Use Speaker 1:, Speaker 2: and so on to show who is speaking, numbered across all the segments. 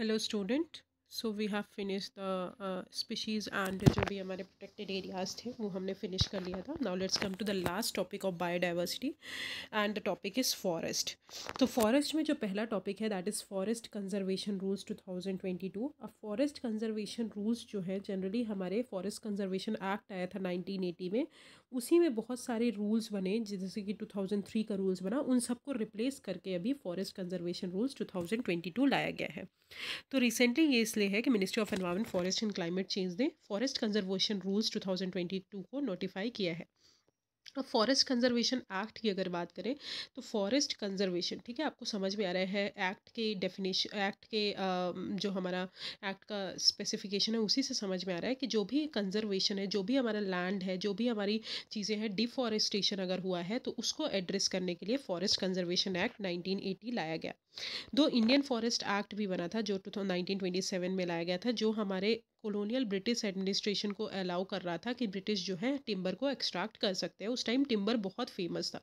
Speaker 1: Hello student so we have finish the species and जो भी हमारे प्रोटेक्टेड एरियाज़ थे वो हमने फिनिश कर लिया था now let's come to the last topic of biodiversity and the topic is forest तो फॉरेस्ट में जो पहला टॉपिक है that is forest conservation rules two thousand twenty two अब फॉरेस्ट कंजर्वेशन रूल्स जो है जनरली हमारे फॉरेस्ट कंजर्वेशन एक्ट आया था नाइनटीन एटी में उसी में बहुत सारे रूल्स बने जैसे कि 2003 का रूल्स बना उन सबको रिप्लेस करके अभी फॉरेस्ट कंजर्वेशन रूल्स 2022 लाया गया है तो रिसेंटली ये इसलिए है कि ministry of environment forest and climate change ने फॉरेस्ट कंजर्वेशन रूल्स 2022 को नोटिफाई किया है अब तो फॉरेस्ट कंजर्वेशन एक्ट की अगर बात करें तो फॉरेस्ट कंजर्वेशन ठीक है आपको समझ में आ रहा है एक्ट के डेफिनेशन एक्ट के जो हमारा एक्ट का स्पेसिफिकेशन है उसी से समझ में आ रहा है कि जो भी कंजर्वेशन है जो भी हमारा लैंड है जो भी हमारी चीज़ें हैं डिफॉरेस्टेशन अगर हुआ है तो उसको एड्रेस करने के लिए फॉरेस्ट कंजर्वेशन एक्ट नाइनटीन लाया गया दो इंडियन फॉरेस्ट एक्ट भी बना था जो टू थाउजेंड में लाया गया था जो हमारे कॉलोनियल ब्रिटिश एडमिनिस्ट्रेशन को अलाउ कर रहा था कि ब्रिटिश जो है टिम्बर को एक्सट्रैक्ट कर सकते हैं उस टाइम टिम्बर बहुत फेमस था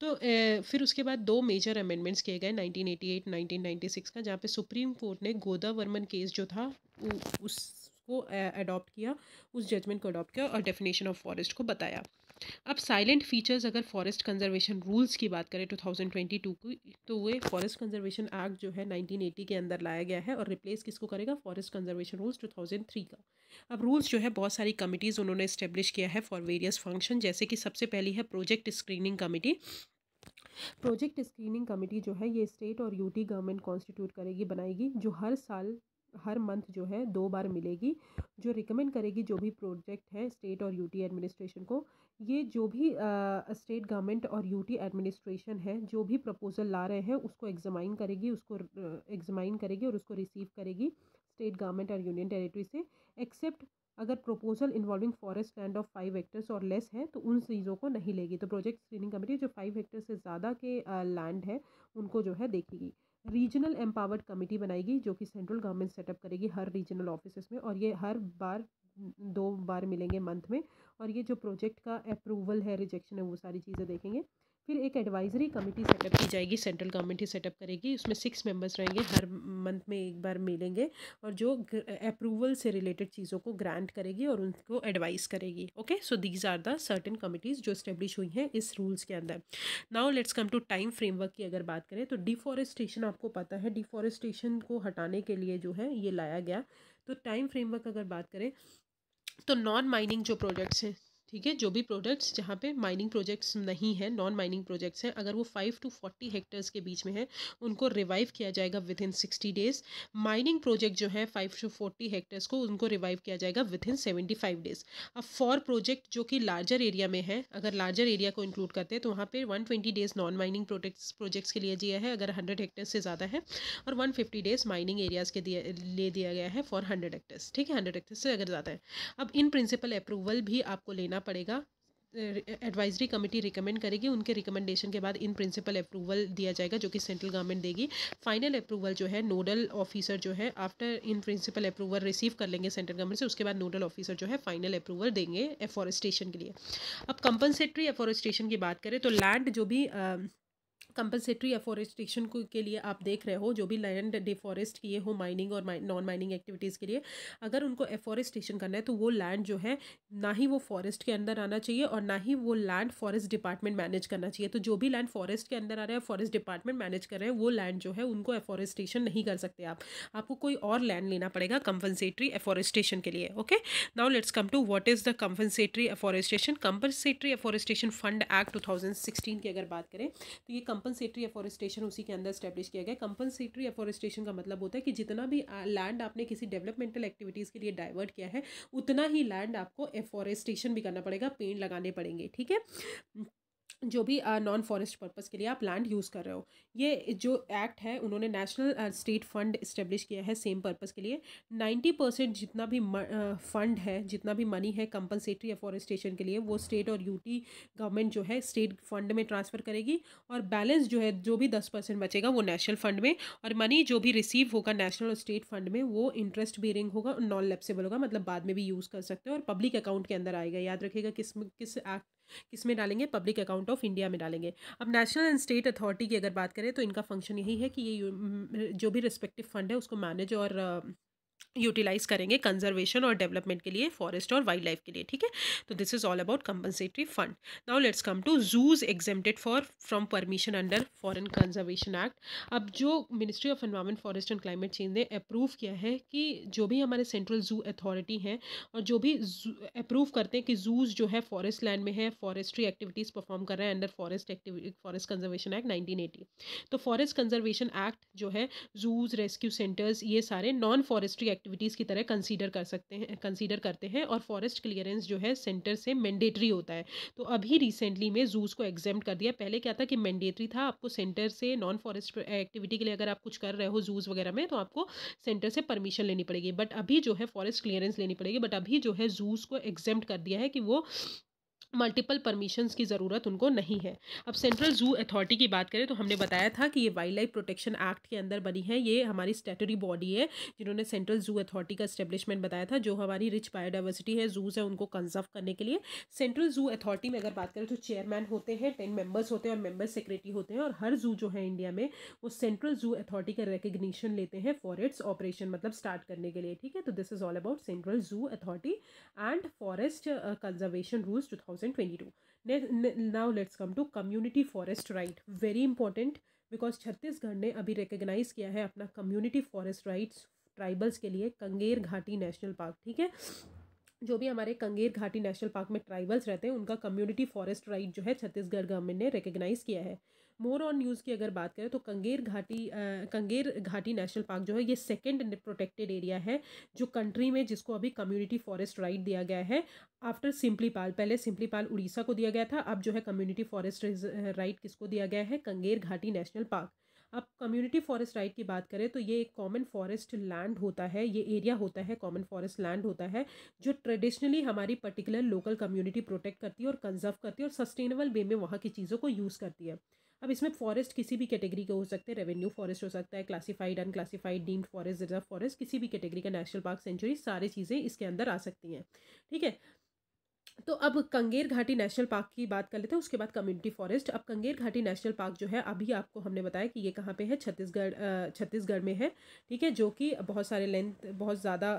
Speaker 1: तो ए, फिर उसके बाद दो मेजर अमेंडमेंट्स किए गए 1988 1996 का जहाँ पे सुप्रीम कोर्ट ने गोदा वर्मन केस जो था उ, उस को अडॉप्ट किया उस जजमेंट को अडॉप्ट किया और डेफिनेशन ऑफ फॉरेस्ट को बताया अब साइलेंट फीचर्स अगर फॉरेस्ट कंजर्वेशन रूल्स की बात करें 2022 की तो वे फॉरेस्ट कंजर्वेशन एक्ट जो है 1980 के अंदर लाया गया है और रिप्लेस किसको करेगा फॉरेस्ट कंजर्वेशन रूल्स 2003 का अब रूल्स जो है बहुत सारी कमिटीज़ उन्होंने इस्टेब्लिश किया है फॉर वेरियस फंक्शन जैसे कि सबसे पहली है project screening committee project screening committee जो है ये स्टेट और यूटी गवर्नमेंट कॉन्स्टिट्यूट करेगी बनाएगी जो हर साल हर मंथ जो है दो बार मिलेगी जो रिकमेंड करेगी जो भी प्रोजेक्ट है स्टेट और यूटी एडमिनिस्ट्रेशन को ये जो भी स्टेट गवर्नमेंट और यूटी एडमिनिस्ट्रेशन है जो भी प्रपोज़ल ला रहे हैं उसको एग्जामाइन करेगी उसको एग्जामाइन करेगी और उसको रिसीव करेगी स्टेट गवर्नमेंट और यूनियन टेरिटरी से एक्सेप्ट अगर proposal involving forest land of five hectares और लेस है तो उन चीज़ों को नहीं लेगी तो प्रोजेक्ट स्क्रीनिंग कमेटी जो फाइव हेक्टर से ज़्यादा के लैंड है उनको जो है देखेगी रीजनल एम्पावर्ड कमेटी बनाएगी जो कि सेंट्रल गवर्नमेंट सेटअप करेगी हर रीजनल ऑफिसेस में और ये हर बार दो बार मिलेंगे मंथ में और ये जो प्रोजेक्ट का अप्रूवल है रिजेक्शन है वो सारी चीज़ें देखेंगे फिर एक एडवाइजरी कमेटी सेटअप की जाएगी सेंट्रल गवर्नमेंट ही सेटअप करेगी उसमें सिक्स मेंबर्स रहेंगे हर मंथ में एक बार मिलेंगे और जो अप्रूवल से रिलेटेड चीज़ों को ग्रांट करेगी और उनको एडवाइस करेगी okay so these are the certain committees जो इस्टेब्लिश हुई हैं इस रूल्स के अंदर now let's come to time framework की अगर बात करें तो डिफॉरेस्टेशन आपको पता है डिफॉरेस्टेशन को हटाने के लिए जो है ये लाया गया तो टाइम फ्रेमवर्क अगर बात करें तो नॉन माइनिंग जो प्रोजेक्ट्स हैं ठीक है जो भी प्रोडक्ट्स जहाँ पे माइनिंग प्रोजेक्ट्स नहीं है नॉन माइनिंग प्रोजेक्ट्स हैं अगर वो फाइव टू फोर्टी हेक्टर्स के बीच में है उनको रिवाइव किया जाएगा within sixty days mining project जो है फाइव टू फोर्टी हेक्टर्स को उनको रिवाइव किया जाएगा within seventy five days अब फॉर प्रोजेक्ट जो कि लार्जर एरिया में है अगर लार्जर एरिया को इंक्लूड करते हैं तो वहाँ पर one twenty days non mining products projects के लिए दिया है अगर हंड्रेड हेक्टर्स से ज़्यादा है और one fifty days mining areas के दिए ले दिया गया है फॉर हंड्रेड एक्टर्स ठीक है हंड्रेड हेक्टेयर से अगर ज़्यादा है अब इन प्रिंसिपल अप्रूवल भी आपको लेना पड़ेगा एडवाइजरी कमेटी रिकमेंड करेगी उनके रिकमेंडेशन के बाद इन प्रिंसिपल अप्रूवल दिया जाएगा जो कि सेंट्रल गवर्नमेंट देगी फाइनल अप्रूवल जो है नोडल ऑफिसर जो है after in principle approval receive कर लेंगे सेंट्रल गवर्नमेंट से उसके बाद नोडल ऑफिसर जो है फाइनल अप्रूवल देंगे एफॉरेस्टेशन के लिए अब कंपनसेटरी एफॉरेस्टेशन की बात करें तो लैंड जो भी uh, कंपनसेटरी अफॉरेस्टेशन के लिए आप देख रहे हो जो भी लैंड डिफॉरेस्ट किए हो माइनिंग और नॉन माइनिंग एक्टिविटीज़ के लिए अगर उनको एफॉरेस्टेशन करना है तो वो लैंड जो है ना ही वो फॉरेस्ट के अंदर आना चाहिए और ना ही वो लैंड फॉरेस्ट डिपार्टमेंट मैनेज करना चाहिए तो जो भी लैंड फॉरेस्ट के अंदर आ रहा है फॉरेस्ट डिपार्टमेंट मैनेज कर रहे हैं वो लैंड जो है उनको एफॉरेस्टेशन नहीं कर सकते आप आपको कोई और लैंड लेना पड़ेगा कंपनसेटरी एफॉरेस्टेशन के लिए okay now let's come to what is the compensatory afforestation compensatory afforestation fund act two की अगर बात करें तो ये कंपनसेटरी एफोरेस्टेशन उसी के अंदर स्टैब्लिश किया गया कंपनसेटरी एफोरेस्टेशन का मतलब होता है कि जितना भी लैंड आपने किसी डेवलपमेंटल एक्टिविटीज़ के लिए डाइवर्ट किया है उतना ही लैंड आपको एफॉरेस्टेशन भी करना पड़ेगा पेड़ लगाने पड़ेंगे ठीक है जो भी नॉन फॉरेस्ट पर्पज़ के लिए आप लैंड यूज़ कर रहे हो ये जो एक्ट है उन्होंने नेशनल स्टेट फंड इस्टेब्लिश किया है सेम पर्पज़ के लिए नाइन्टी परसेंट जितना भी फंड है जितना भी मनी है कंपलसेटरी अफॉरेस्टेशन के लिए वो स्टेट और यूटी गवर्नमेंट जो है स्टेट फंड में ट्रांसफ़र करेगी और बैलेंस जो है जो भी दस परसेंट बचेगा वो नेशनल फंड में और मनी जो भी रिसीव होगा नेशनल और स्टेट फंड में वो इंटरेस्ट बेरिंग होगा और नॉन लेप्सेबल होगा मतलब बाद में भी यूज़ कर सकते हो और पब्लिक अकाउंट के अंदर आएगा याद रखेगा किस किस एक्ट किस में डालेंगे पब्लिक अकाउंट ऑफ इंडिया में डालेंगे अब नेशनल एंड स्टेट अथॉरिटी की अगर बात करें तो इनका फंक्शन यही है कि ये जो भी रिस्पेक्टिव फंड है उसको मैनेज और यूटिलाइज करेंगे कंजर्वेशन और डेवलपमेंट के लिए फॉरेस्ट और वाइल्ड लाइफ के लिए ठीक है तो this is all about compensatory fund now let's come to zoos exempted for from permission under foreign conservation act अब जो ministry of environment forest and climate change ने अप्रूव किया है कि जो भी हमारे सेंट्रल जू अथॉरिटी हैं और जो भी अप्रूव करते हैं कि जूज जो है फॉरेस्ट लैंड में है फॉरेस्ट्री एक्टिविटीज़ परफॉर्म कर रहे हैं under forest activity forest conservation act nineteen तो फॉरेस्ट कंजर्वेशन एक्ट जो है जूज रेस्क्यू सेंटर्स ये सारे नॉन फॉरेस्ट्री एक्टिविटीज़ की तरह कंसीडर कर सकते हैं कंसीडर करते हैं और फॉरेस्ट क्लियरेंस जो है सेंटर से मैंडेटरी होता है तो अभी रिसेंटली में जूस को एग्जाम कर दिया पहले क्या था कि मैंडेटरी था आपको सेंटर से नॉन फॉरेस्ट एक्टिविटी के लिए अगर आप कुछ कर रहे हो जूस वगैरह में तो आपको सेंटर से परमिशन लेनी पड़ेगी बट अभी जो है फॉरेस्ट क्लियरेंस लेनी पड़ेगी बट अभी जो है जूस को एग्जाम कर दिया है कि वो मल्टीपल परमिशंस की ज़रूरत उनको नहीं है अब सेंट्रल जू अथॉरिटी की बात करें तो हमने बताया था कि ये वाइल्ड लाइफ प्रोटेक्शन एक्ट के अंदर बनी है ये हमारी स्टेटरी बॉडी है जिन्होंने सेंट्रल जू अथॉरिटी का स्टेब्लिशमेंट बताया था जो हमारी रिच बायोडाइवर्सिटी है जूज़ है उनको कंजर्व करने के लिए सेंट्रल जू अथॉरिटी में अगर बात करें तो चेयरमैन होते हैं टेन मेम्बर्स होते हैं और मेम्बर सेक्रेटरी होते हैं और हर जू जो है इंडिया में वो सेंट्रल जू अथॉरिटी का रिकग्निशन लेते हैं फॉर इट्स ऑपरेशन मतलब स्टार्ट करने के लिए ठीक है तो this is all about central zoo authority and forest conservation rules two 2022 now let's come to community forest right very important because Chhattisgarh ने अभी रिकोगनाइज किया है अपना कम्युनिटी फॉरेस्ट राइट्स ट्राइबल्स के लिए कंगेर घाटी नेशनल पार्क ठीक है जो भी हमारे कंगेर घाटी नेशनल पार्क में ट्राइबल्स रहते हैं उनका कम्युनिटी फॉरेस्ट राइट जो है छत्तीसगढ़ गवर्नमेंट ने रिकग्नाइज किया है मोर ऑन न्यूज़ की अगर बात करें तो कंगेर घाटी कंगेर घाटी नेशनल पार्क जो है ये सेकेंड प्रोटेक्टेड एरिया है जो कंट्री में जिसको अभी कम्युनिटी फॉरेस्ट राइट दिया गया है आफ्टर सिंपलीपाल पहले सिंपलीपाल उड़ीसा को दिया गया था अब जो है कम्युनिटी फॉरेस्ट राइट किसको दिया गया है कंगेर घाटी नेशनल पार्क अब कम्युनिटी फॉरेस्ट राइट की बात करें तो ये एक कॉमन फॉरेस्ट लैंड होता है ये एरिया होता है कॉमन फॉरेस्ट लैंड होता है जो ट्रेडिशनली हमारी पर्टिकुलर लोकल कम्युनिटी प्रोटेक्ट करती है और कंजर्व करती है और सस्टेनेबल वे में वहाँ की चीज़ों को यूज़ करती है अब इसमें फॉरेस्ट किसी भी कैटेगरी के हो सकते हैं रेवेन्यू फॉरेस्ट हो सकता है classified unclassified deemed forest reserve forest किसी भी कैटेगरी का नेशनल पार्क सेंचुरी सारी चीज़ें इसके अंदर आ सकती हैं ठीक है तो अब कंगेर घाटी नेशनल पार्क की बात कर लेते हैं उसके बाद कम्युनिटी फॉरेस्ट अब कंगेर घाटी नेशनल पार्क जो है अभी आपको हमने बताया कि ये कहाँ पे है छत्तीसगढ़ छत्तीसगढ़ में है ठीक है जो कि बहुत सारे लेंथ बहुत ज़्यादा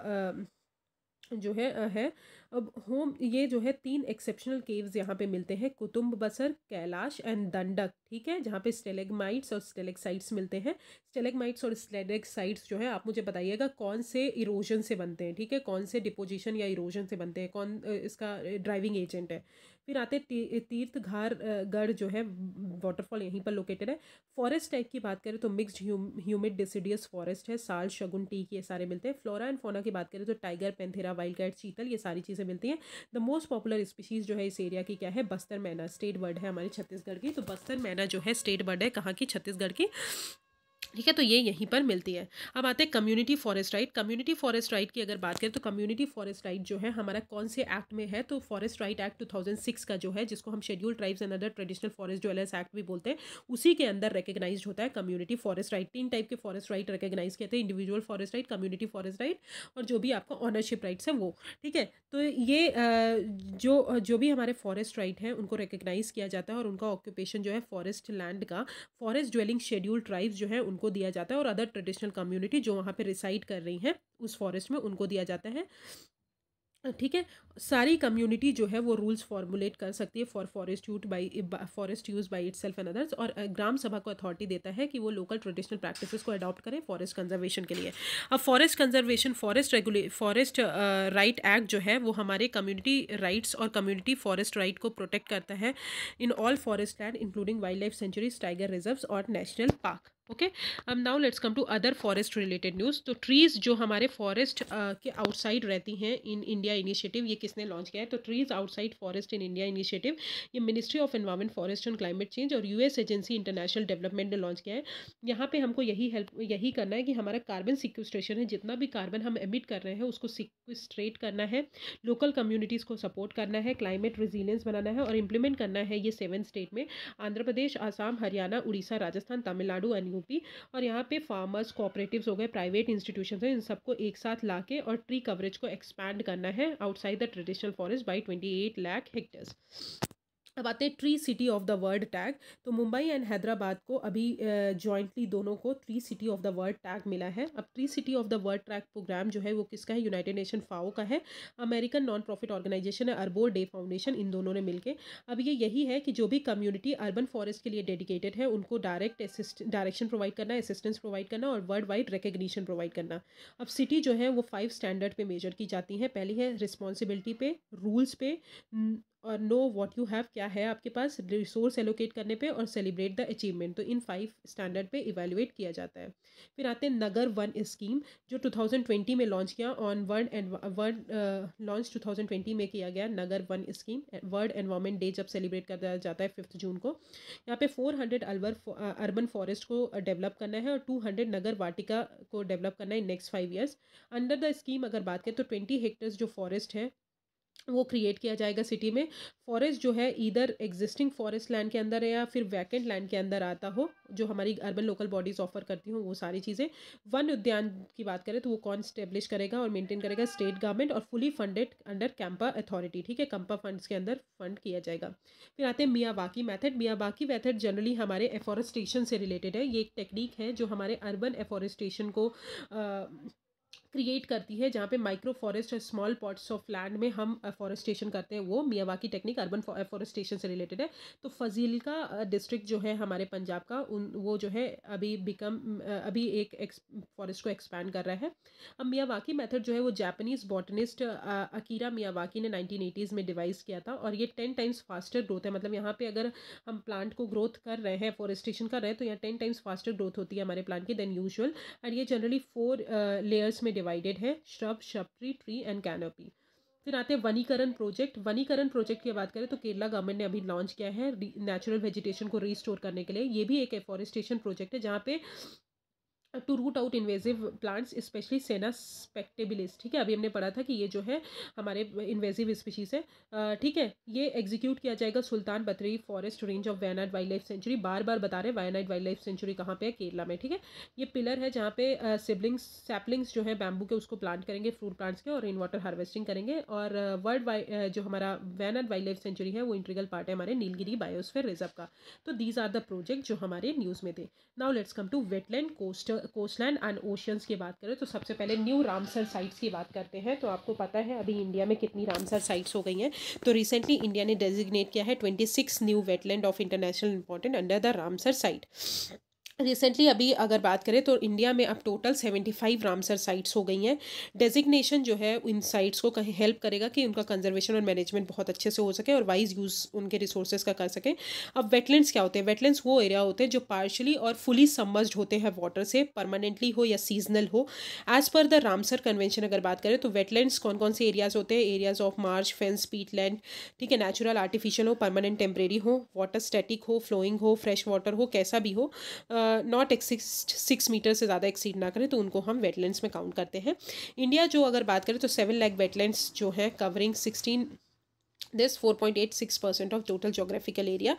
Speaker 1: जो है है अब होम ये जो है तीन एक्सेप्शनल केव्स यहाँ पे मिलते हैं कुतुंब बसर कैलाश एंड दंडक ठीक है जहाँ पे स्टेलेगमाइट्स और स्टेलेक्साइट्स मिलते हैं स्टेलेगमाइट्स और स्टेलेक्साइट्स जो है आप मुझे बताइएगा कौन से इरोजन से बनते हैं ठीक है कौन से डिपोजिशन या इरोजन से बनते हैं कौन इसका ड्राइविंग एजेंट है फिर आते तीर्थ घर गढ़ जो है वाटरफॉल यहीं पर लोकेटेड है फॉरेस्ट टाइप की बात करें तो मिक्स्ड ह्यूमिड डिसिडियस फॉरेस्ट है साल शगुन टीक ये सारे मिलते हैं फ्लोरा एंड फोना की बात करें तो टाइगर पेंथेरा वाइल्ड कैट चीतल ये सारी चीज़ें मिलती हैं द मोस्ट पॉपुलर स्पीशीज़ जो है इस एरिया की क्या है बस्तर मैना स्टेट बर्ड है हमारे छत्तीसगढ़ की तो बस्तर मैना जो है स्टेट बर्ड है कहाँ की छत्तीसगढ़ की ठीक है तो ये यहीं पर मिलती है अब आते हैं community forest right community forest right की अगर बात करें तो कम्युनिटी फॉरेस्ट राइट जो है हमारा कौन से एक्ट में है तो फॉरेस्ट राइट एक्ट 2006 का जो है जिसको हम schedule tribes and other traditional forest jewellers act भी बोलते हैं उसी के अंदर रिकग्नाइज होता है कम्युनिटी फॉरेस्ट राइट तीन टाइप के फॉरेस्ट राइट रिकग्नाइज कहते हैं individual forest right community forest right और जो भी आपका ऑनरशिप राइट्स है वो ठीक है तो ये जो जो भी हमारे फॉरेस्ट राइट हैं उनको रिकग्नाइज किया जाता है और उनका ऑक्यूपेशन जो है फॉरेस्ट लैंड का फॉरेस्ट ड्वेलिंग शेड्यूल ट्राइब्स जो है उनको उनको दिया जाता है और अदर ट्रेडिशनल कम्युनिटी जो वहाँ पर रिसाइड कर रही हैं उस फॉरेस्ट में उनको दिया जाता है ठीक है सारी कम्युनिटी जो है वो रूल्स फॉर्मुलेट कर सकती है for forest use by forest use by itself and others और ग्राम सभा को अथॉरिटी देता है कि वो लोकल ट्रेडिशनल प्रैक्टिसेस को अडॉप्ट करें फॉरेस्ट कंजर्वेशन के लिए अब फॉरेस्ट कंजर्वेशन फॉरेस्ट रेगुले फॉरेस्ट राइट एक्ट जो है वो हमारे कम्युनिटी राइट्स और कम्युनिटी फॉरेस्ट राइट को प्रोटेक्ट करता है in all forest land including wildlife sanctuaries tiger reserve और नेशनल पार्क ओके अब now let's come to other forest related news तो ट्रीज़ जो हमारे फॉरेस्ट uh, के आउटसाइड रहती हैं इन इंडिया इनिशिएटिव ये किसने लॉन्च किया है तो trees outside forest in India initiative ये ministry of environment forest and climate change और यूएस एजेंसी इंटरनेशनल डेवलपमेंट ने लॉन्च किया है यहाँ पर हमको यही हेल्प यही करना है कि हमारा कार्बन सिक्वस्ट्रेशन है जितना भी कार्बन हम एमिट कर रहे हैं उसको सिक्वस्ट्रेट करना है लोकल कम्युनिटीज़ को सपोर्ट करना है क्लाइमेट रिजिलियंस बनाना है और इम्प्लीमेंट करना है ये सेवन स्टेट में आंध्र प्रदेश आसाम हरियाणा उड़ीसा राजस्थान तमिलनाडु एंड यूपी और यहाँ पे फार्मर्स कोऑपरेटिव्स हो गए प्राइवेट इंस्टीट्यूशन हैं इन सबको एक साथ ला के और ट्री कवरेज को एक्सपैंड करना है outside the traditional forest by twenty eight lakh hectares अब आते हैं tree city of the world tag तो मुंबई एंड हैदराबाद को अभी जॉइंटली दोनों को tree city of the world tag मिला है अब tree city of the world track programme जो है वो किसका है यूनाइटेड नेशन फाओ का है अमेरिकन नॉन प्रॉफिट ऑर्गेनाइजेशन है अरबोर डे फाउंडेशन इन दोनों ने मिलकर अब ये यही है कि जो भी कम्युनिटी अर्बन फॉरेस्ट के लिए डेडिकेटेड है उनको डायरेक्ट असिस्ट डायरेक्शन प्रोवाइड करना असिस्टेंस प्रोवाइड करना और वर्ल्ड वाइड रिकग्निशन प्रोवाइड करना अब सिटी जो है वो फाइव स्टैंडर्ड पे मेजर की जाती है पहली है रिस्पॉन्सिबिलिटी पे रूल्स पे और नो वॉट यू हैव क्या है आपके पास रिसोर्स एलोकेट करने पे और सेलिब्रेट द अचीवमेंट तो इन फाइव स्टैंडर्ड पे इवेलुएट किया जाता है फिर आते हैं नगर वन स्कीम जो 2020 में लॉन्च किया on world and world launch 2020 में किया गया Nagar Van scheme world environment day जब सेलिब्रेट कर दिया जाता है फिफ्थ जून को यहाँ पे फोर हंड्रेड अलवर अर्बन फॉरेस्ट को डेवलप करना है और टू हंड्रेड नगर वाटिका को डेवलप करना है next five years under the scheme अगर बात करें तो ट्वेंटी हेक्टर्स जो फॉरेस्ट है वो क्रिएट किया जाएगा सिटी में फॉरेस्ट जो है इधर एग्जिस्टिंग फॉरेस्ट लैंड के अंदर है या फिर वैकेंट लैंड के अंदर आता हो जो हमारी अर्बन लोकल बॉडीज़ ऑफर करती हूँ वो सारी चीज़ें वन उद्यान की बात करें तो वो कौन स्टेब्लिश करेगा और मेंटेन करेगा स्टेट गवर्नमेंट और fully funded under CAMPA authority ठीक है कैंपा फंड्स के अंदर फंड किया जाएगा फिर आते हैं मियाँ बाकी मैथड मियाँ बाकी मैथड जनरली हमारे एफॉरेस्टेशन से रिलेटेड है ये एक टेक्निक है जो हमारे अर्बन एफॉरेस्टेशन को आ, क्रिएट करती है जहाँ पे माइक्रो फॉरेस्ट और स्मॉल पॉट्स ऑफ लैंड में हम फॉरेस्टेशन करते हैं वो Miyawaki technique urban forestation से रिलेटेड है तो फजीलका डिस्ट्रिक्ट जो है हमारे पंजाब का उन वो जो है अभी बिकम अभी एक फॉरेस्ट को एक्सपैंड कर रहा है अब मियावाकी मेथड जो है वो जापानीज बॉटनिस्ट अकीरा मियावाकी ने नाइनटीन में डिवाइस किया था और ये टेन टाइम्स फास्टर ग्रोथ है मतलब यहाँ पर अगर हम प्लांट को ग्रोथ कर रहे हैं फॉरेस्टेशन कर रहे हैं तो यहाँ टेन टाइम्स फास्टर ग्रोथ होती है हमारे प्लांट की देन यूजल एंड ये जनरली फोर लेयर्स में डिवाइडेड है श्रब शपट्री ट्री एंड कैनोपी फिर आते हैं वनीकरण प्रोजेक्ट वनीकरण प्रोजेक्ट की बात करें तो केरला गवर्नमेंट ने अभी लॉन्च किया है नेचुरल वेजिटेशन को रिस्टोर करने के लिए ये भी एक एफॉरेस्टेशन प्रोजेक्ट है जहाँ पे to root out invasive plants specially senna spectabilis ठीक है अभी हमने पढ़ा था कि ये जो है हमारे इन्वेजिव स्पीशीज़ है ठीक है ये एग्जीक्यूट किया जाएगा Sultan Bathery forest range of Wayanad wildlife sanctuary बार बार बता रहे हैं वायनाइट वाइल्ड लाइफ सेंचुरी कहाँ पे है केरला में ठीक है ये पिलर है जहाँ पे सिबलिंग्स सैपलिंग्स जो है बैम्बू के उसको प्लांट करेंगे फ्रूट प्लांट्स के और रेन वाटर हार्वेस्टिंग करेंगे और वर्ल्ड वाइ जो हमारा वायनाड वाइल्ड लाइफ सेंचुरी है वो इंट्रीगल पार्ट है हमारे नीलगिरी बायोस्फेयर रिजर्व का तो दीज आर द प्रोजेक्ट जो हमारे न्यूज़ में थे now let's come to wetland coastal coast land and oceans की बात करें तो सबसे पहले न्यू रामसर साइट्स की बात करते हैं तो आपको पता है अभी इंडिया में कितनी रामसर साइट्स हो गई हैं तो रिसेंटली इंडिया ने डेजिग्नेट किया है twenty six new wetland of international important under the Ramsar site recently अभी अगर बात करें तो इंडिया में अब total seventy five Ramsar sites हो गई हैं डेजिग्नेशन जो है इन साइट्स को कहीं हेल्प करेगा कि उनका कंजर्वेशन और मैनेजमेंट बहुत अच्छे से हो सके और वाइज यूज़ उनके रिसोर्सेज का कर सकें अब वेटलैंड्स क्या होते हैं वेटलैंड्स वो एरिया होते हैं जो पार्शली और फुली सबमर्ज होते हैं वाटर से परमानेंटली हो या सीजनल हो as per the Ramsar convention अगर बात करें तो वेटलैंड्स कौन कौन से एरियाज होते हैं areas of marsh fens peatland ठीक है नेचुरल आर्टिफिशियल हो परमानेंट टेम्प्रेरी हो वाटर स्टैटिक हो फ्लोइंग हो फ्रेश वाटर हो कैसा भी हो uh, not exist six metre से ज़्यादा एक्सीड ना करें तो उनको हम वेटलैंड्स में काउंट करते हैं इंडिया जो अगर बात करें तो सेवन लैक वेटलैंड्स जो हैं covering sixteen this 4.86 percent of total geographical area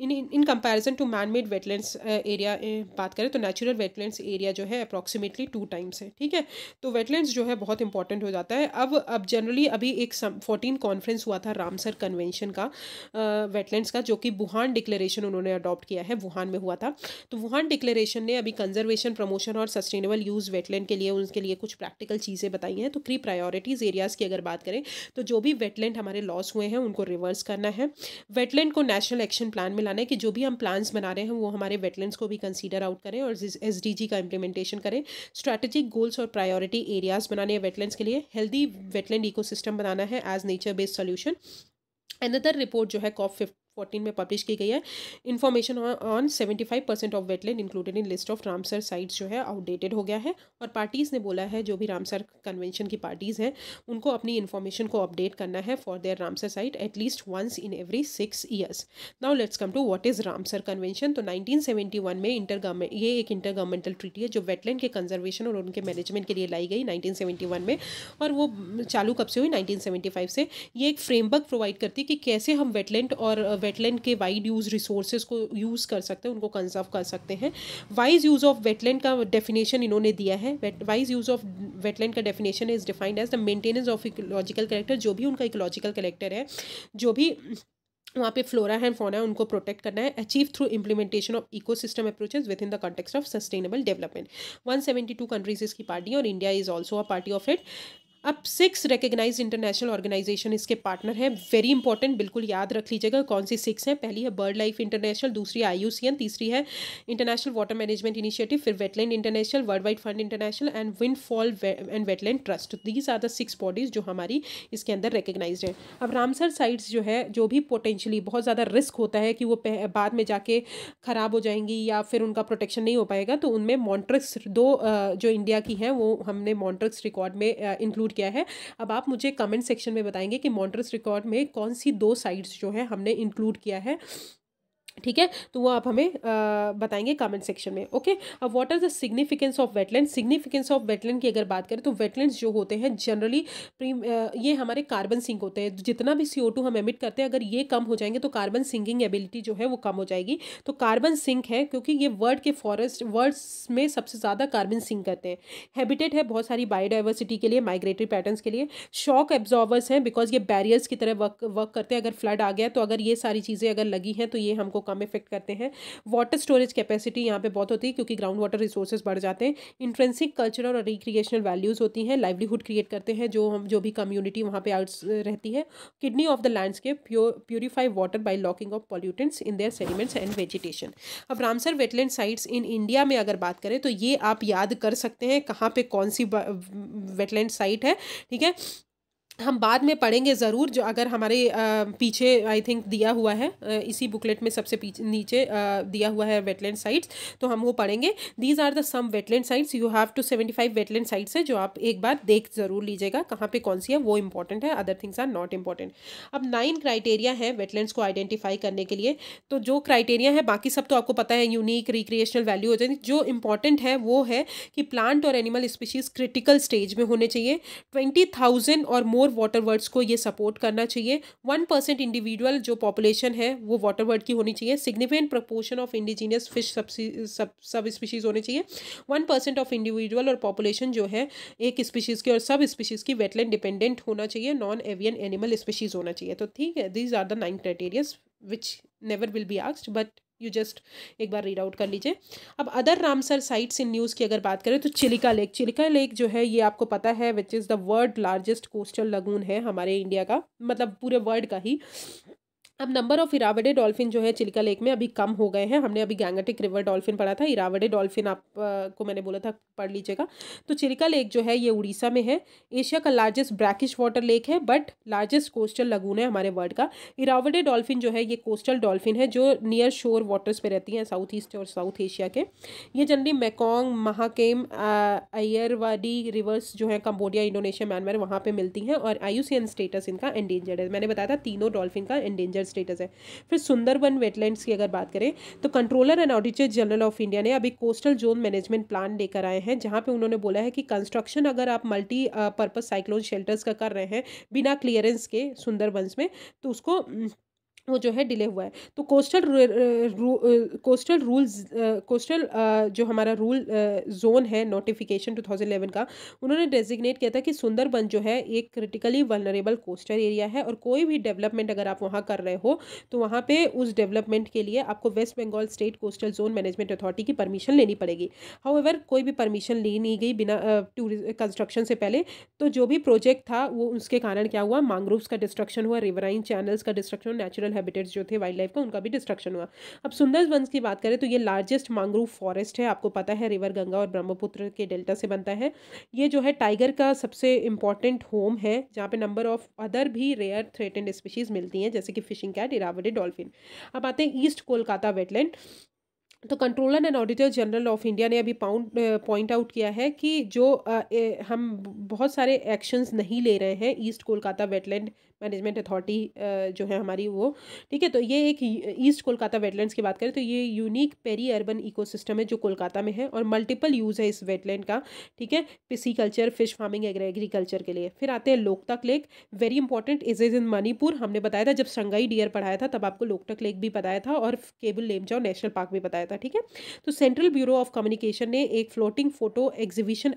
Speaker 1: in in comparison to man made wetlands area बात करें तो नेचुरल वेटलैंड्स एरिया जो है अप्रॉक्सीमेटली टू टाइम्स है ठीक है तो वेटलैंड्स जो है बहुत इंपॉर्टेंट हो जाता है अब अब जनरली अभी एक फोर्टीन कॉन्फ्रेंस हुआ था रामसर कन्वेंशन का वेटलैंड्स uh, का जो कि वुहान डिक्लेरेशन उन्होंने अडॉप्ट किया है वुहान में हुआ था तो वुहान डिक्लेरेशन ने अभी कंजर्वेशन प्रमोशन और सस्टेनेबल यूज़ वेटलैंड के लिए उनके लिए कुछ प्रैक्टिकल चीज़ें बताई हैं तो क्री प्रायोरिटीज़ एरियाज़ की अगर बात करें तो जो भी वेटलैंड हमारे लॉस हुए हुए हैं उनको रिवर्स करना है वेटलैंड को नेशनल एक्शन प्लान में लाना है कि जो भी हम प्लान्स बना रहे हैं वो हमारे वेटलैंड्स को भी कंसीडर आउट करें और एस का इम्प्लीमेंटेशन करें स्ट्रैटेजिक गोल्स और प्रायोरिटी एरियाज बनाने हैं वेटलैंड्स के लिए हेल्दी वेटलैंड इकोसिस्टम बनाना है as nature based solution another report जो है कॉप फोर्टीन में पब्लिश की गई है information on seventy five percent of wetland included in list of Ramsar sites जो है आउटडेटेड हो गया है और पार्टीज़ ने बोला है जो भी रामसर कन्वेंशन की पार्टीज़ हैं उनको अपनी इन्फॉर्मेशन को अपडेट करना है for their Ramsar site at least once in every six years now let's come to what is Ramsar convention तो नाइनटीन सेवेंटी वन में इंटर गवर्नमेंट ये एक इंटर गवर्नमेंटल ट्रीटी है जो वेटलैंड के कंजर्वेशन और उनके मैनेजमेंट के लिए लाई गई नाइनटीन सेवेंटी वन में और वो चालू कब से हुई नाइनटीन सेवेंटी फाइव से ये एक फ्रेमवर्क प्रोवाइड करती है कि कैसे हम वेटलैंड और वेटलैंड के वाइड यूज़ रिसोर्सेज को यूज़ कर सकते हैं उनको कंजर्व कर सकते हैं वाइज यूज़ ऑफ वेटलैंड का डेफिनेशन इन्होंने दिया है वाइज यूज़ ऑफ वेटलैंड का definition is defined as the maintenance of ecological character जो भी उनका इकोलॉजिकल करेक्टर है जो भी वहाँ पे फ्लोरा एंड फोना है उनको प्रोटेक्ट करना है achieve through implementation of ecosystem approaches within the context of sustainable development one seventy two countries इसकी पार्टी है और India is also a party of it अब सिक्स रिकग्नाइज इंटरनेशनल ऑर्गेनाइजेशन इसके partner हैं very important बिल्कुल याद रख लीजिएगा कौन सी सिक्स हैं पहली है बर्ड लाइफ इंटरनेशनल दूसरी आई तीसरी है इंटरनेशनल वाटर मैनेजमेंट इनिशिएटिव फिर wetland international world wide fund international and wildfowl and wetland trust these are the six bodies जो हमारी इसके अंदर रिकग्नाइज हैं अब रामसर साइट्स जो है जो भी पोटेंशियली बहुत ज़्यादा रिस्क होता है कि वो बाद में जाके ख़राब हो जाएंगी या फिर उनका प्रोटेक्शन नहीं हो पाएगा तो उनमें मॉन्ट्रक्स दो जो इंडिया की हैं वो हमने मॉन्ट्रक्स रिकॉर्ड में इंक्लूड गया है अब आप मुझे कमेंट सेक्शन में बताएंगे कि मॉन्ट्रस रिकॉर्ड में कौन सी दो साइड्स जो है हमने इंक्लूड किया है ठीक है तो वो आप हमें आ, बताएंगे कमेंट सेक्शन में ओके अब what are the significance of wetland significance of wetland की अगर बात करें तो वेटलैंड्स जो होते हैं जनरली ये हमारे कार्बन सिंक होते हैं जितना भी सी हम एमिट करते हैं अगर ये कम हो जाएंगे तो कार्बन सिंकिंग एबिलिटी जो है वो कम हो जाएगी तो कार्बन सिंक है क्योंकि ये वर्ल्ड के फॉरेस्ट वर्ल्ड में सबसे ज़्यादा कार्बन सिंक करते हैं हैबिटेट है बहुत सारी बायोडाइवर्सिटी के लिए माइग्रेटरी पैटर्न के लिए शॉक एब्जॉर्वर्स हैं बिकॉज ये बैरियर्स की तरह वर्क वर्क करते हैं अगर फ्लड आ गया तो अगर ये सारी चीज़ें अगर लगी हैं तो ये हमको कम इफेक्ट करते हैं वाटर स्टोरेज कैपेसिटी यहाँ पे बहुत होती है क्योंकि ग्राउंड वाटर रिसोर्सेज बढ़ जाते हैं इंट्रेंसिक कल्चरल और रिक्रिएशनल वैल्यूज़ होती हैं लाइवलीहुड क्रिएट करते हैं जो हम जो भी कम्युनिटी वहाँ पे आउट रहती है kidney of the landscape purify water by locking of pollutants in their sediments and vegetation अब Ramsar wetland sites in India में अगर बात करें तो ये आप याद कर सकते हैं कहाँ पर कौन सी वेटलैंड साइट है ठीक है हम बाद में पढ़ेंगे ज़रूर जो अगर हमारे पीछे आई थिंक दिया हुआ है इसी बुकलेट में सबसे पीछे नीचे दिया हुआ है वेटलैंड साइट्स तो हम वो पढ़ेंगे these are the some wetland sites you have to seventy five wetland sites है जो आप एक बार देख ज़रूर लीजिएगा कहाँ पे कौन सी है वो इंपॉर्टेंट है other things are not important अब नाइन क्राइटेरिया है वेटलैंड्स को आइडेंटिफाई करने के लिए तो जो क्राइटेरिया है बाकी सब तो आपको पता है यूनिक रिक्रिएशनल वैल्यू हो जाएगी जो इंपॉर्टेंट है वो है कि प्लांट और एनिमल स्पीशीज़ क्रिटिकल स्टेज में होने चाहिए ट्वेंटी थाउजेंड और मोर और वाटर वर्ड्स को ये सपोर्ट करना चाहिए वन परसेंट इंडिविजुअल जो पॉपुलेशन है वो वाटर वर्ड की होनी चाहिए significant proportion of indigenous fish sub subspecies होने चाहिए वन परसेंट ऑफ इंडिविजुअल और पॉपुलेशन जो है एक स्पीशीज़ की और सब स्पीशीज़ की वेटलैंड डिपेंडेंट होना चाहिए नॉन एवियन एनिमल स्पीशीज़ होना चाहिए तो ठीक है these are the nine criterias which never will be asked but you just एक बार रीड आउट कर लीजिए अब other Ramsar sites in news की अगर बात करें तो चिलिका लेक चिलिका लेक जो है ये आपको पता है which is the world largest coastal lagoon है हमारे इंडिया का मतलब पूरे वर्ल्ड का ही अब नंबर ऑफ इरावडे डॉल्फिन जो है चिल्का लेक में अभी कम हो गए हैं हमने अभी गैंगटिक रिवर डॉल्फिन पढ़ा था इरावडे डॉल्फिन आप आ, को मैंने बोला था पढ़ लीजिएगा तो चिल्का लेक जो है ये उड़ीसा में है एशिया का लार्जेस्ट ब्रैकिश वाटर लेक है बट लार्जेस्ट कोस्टल लगून है हमारे वर्ल्ड का इरावडे डॉल्फिन जो है ये कोस्टल डॉल्फिन है जो नियर शोर वाटर्स पर रहती हैं साउथ ईस्ट और साउथ एशिया के ये generally Mekong Mahakam Irrawaddy rivers जो है कम्बोडिया इंडोनेशिया म्यांमार वहाँ पर मिलती हैं और आयुसियन स्टेटस इनका एंडेंजर्ड है मैंने बताया था तीनों डॉल्फिन का एंडेंजर स्टेटस है फिर सुंदरबन वेटलैंड्स की अगर बात करें तो controller and auditor general of India ने अभी कोस्टल जोन मैनेजमेंट प्लान लेकर आए हैं जहाँ पर उन्होंने बोला है कि कंस्ट्रक्शन अगर आप मल्टी पर्पज़ साइक्लोन शेल्टर्स का कर रहे हैं बिना क्लियरेंस के सुंदरवंस में तो उसको वो जो है डिले हुआ है तो कोस्टल कोस्टल रूल्स कोस्टल जो हमारा रूल जोन है नोटिफिकेशन 2011 का उन्होंने डेजिग्नेट किया था कि सुंदरबन जो है एक क्रिटिकली वनरेबल कोस्टल एरिया है और कोई भी डेवलपमेंट अगर आप वहाँ कर रहे हो तो वहाँ पे उस डेवलपमेंट के लिए आपको West Bengal state coastal zone management authority की परमिशन लेनी पड़ेगी हाउएवर कोई भी परमिशन ली नहीं गई बिना कंस्ट्रक्शन से पहले तो जो भी प्रोजेक्ट था वो उसके कारण क्या हुआ मांग्रोव्स का डिस्ट्रक्शन हुआ रिवराइन चैनल्स का डिस्ट्रक्शन नेचुरल हैबिटेट्स जो थे वाइल्ड लाइफ का उनका भी डिस्ट्रक्शन हुआ अब सुंदर वंश की बात करें तो ये लार्जेस्ट मांगरू फॉरेस्ट है आपको पता है रिवर गंगा और ब्रह्मपुत्र के डेल्टा से बनता है ये जो है टाइगर का सबसे इंपॉर्टेंट होम है जहाँ पे नंबर ऑफ अदर भी रेयर थ्रेटेंड स्पीशीज़ मिलती हैं जैसे कि फिशिंग कैट इरावडी डॉल्फिन अब आते हैं ईस्ट कोलकाता वेटलैंड तो controller and auditor general of India ने अभी पाउंड पॉइंट आउट किया है कि जो आ, ए, हम बहुत सारे एक्शंस नहीं ले रहे हैं east Kolkata wetland management authority जो है हमारी वो ठीक है तो ये एक ईस्ट कोलकाता वेटलैंड की बात करें तो ये यूनिक पेरी अर्बन इको है जो कोलकाता में है और मल्टीपल यूज़ है इस वेटलैंड का ठीक है पिसी कल्चर फिश फार्मिंग एग्रीकल्चर के लिए फिर आते हैं Loktak lake very important is is in Manipur हमने बताया था जब संगाई डियर पढ़ाया था तब आपको लोकटक लेक भी बताया था और केबल लेमजाओ नेशनल पार्क भी बताया था ठीक है तो सेंट्रल ब्यूरो ऑफ कम्युनिकेशन ने एक फ्लोटिंग फोटो एग्जीबिशन